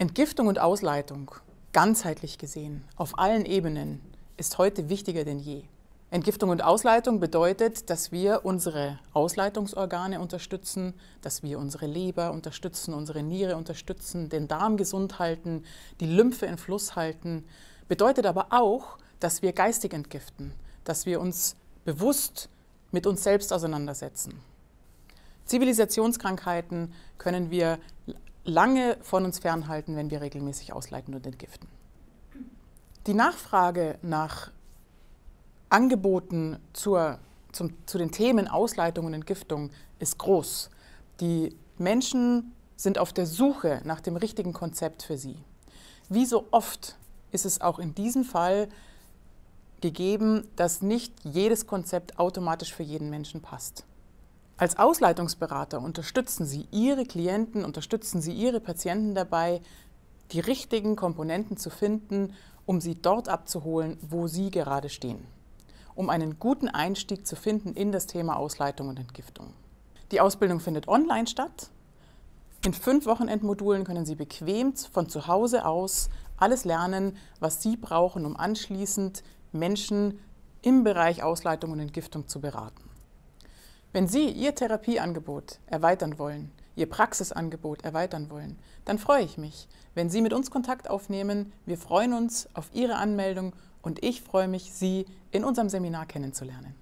Entgiftung und Ausleitung, ganzheitlich gesehen, auf allen Ebenen, ist heute wichtiger denn je. Entgiftung und Ausleitung bedeutet, dass wir unsere Ausleitungsorgane unterstützen, dass wir unsere Leber unterstützen, unsere Niere unterstützen, den Darm gesund halten, die Lymphe in Fluss halten. Bedeutet aber auch, dass wir geistig entgiften, dass wir uns bewusst mit uns selbst auseinandersetzen. Zivilisationskrankheiten können wir lange von uns fernhalten, wenn wir regelmäßig ausleiten und entgiften. Die Nachfrage nach Angeboten zur, zum, zu den Themen Ausleitung und Entgiftung ist groß. Die Menschen sind auf der Suche nach dem richtigen Konzept für sie. Wie so oft ist es auch in diesem Fall gegeben, dass nicht jedes Konzept automatisch für jeden Menschen passt. Als Ausleitungsberater unterstützen Sie Ihre Klienten, unterstützen Sie Ihre Patienten dabei, die richtigen Komponenten zu finden, um sie dort abzuholen, wo Sie gerade stehen. Um einen guten Einstieg zu finden in das Thema Ausleitung und Entgiftung. Die Ausbildung findet online statt. In fünf Wochenendmodulen können Sie bequem von zu Hause aus alles lernen, was Sie brauchen, um anschließend Menschen im Bereich Ausleitung und Entgiftung zu beraten. Wenn Sie Ihr Therapieangebot erweitern wollen, Ihr Praxisangebot erweitern wollen, dann freue ich mich, wenn Sie mit uns Kontakt aufnehmen. Wir freuen uns auf Ihre Anmeldung und ich freue mich, Sie in unserem Seminar kennenzulernen.